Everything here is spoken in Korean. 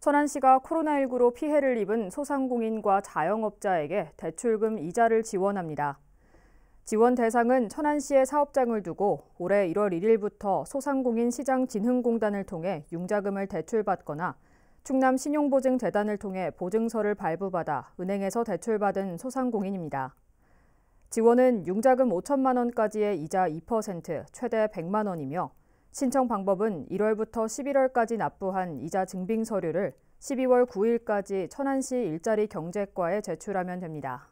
천안시가 코로나19로 피해를 입은 소상공인과 자영업자에게 대출금 이자를 지원합니다. 지원 대상은 천안시의 사업장을 두고 올해 1월 1일부터 소상공인 시장 진흥공단을 통해 융자금을 대출받거나 충남 신용보증재단을 통해 보증서를 발부받아 은행에서 대출받은 소상공인입니다. 지원은 융자금 5천만 원까지의 이자 2%, 최대 100만 원이며 신청 방법은 1월부터 11월까지 납부한 이자 증빙 서류를 12월 9일까지 천안시 일자리 경제과에 제출하면 됩니다.